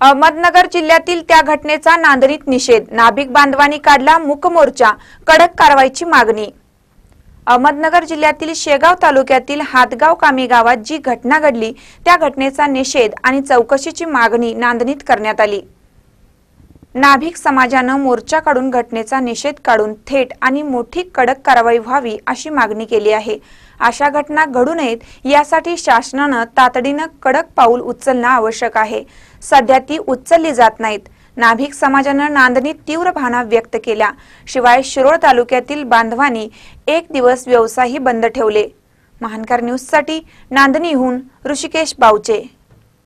अहमदनगर जिल्ह्यातील त्या घटनेचा नांदणीत निषेध नाभिक बांधवांनी काढला मुकमोर्चा कडक कारवाईची मागणी अहमदनगर जिल्ह्यातील शेगाव तालुक्यातील हातगाव कामी गावात जी घटना घडली त्या घटनेचा निषेध आणि चौकशीची मागणी नांदणीत करण्यात आली नाभिक समाजानं मोर्चा काढून घटनेचा निषेध काढून थेट आणि मोठी कडक कारवाई व्हावी अशी मागणी केली आहे अशा घटना घडू नयेत यासाठी शासनानं तातडीनं कडक पाऊल उचलणं आवश्यक आहे सध्या ती उचलली जात नाहीत नाभिक समाजानं नांदणी तीव्र भावना व्यक्त केल्या शिवाय शिरोळ तालुक्यातील बांधवांनी एक दिवस व्यवसायही बंद ठेवले महानकर न्यूजसाठी नांदणीहून ऋषिकेश बावचे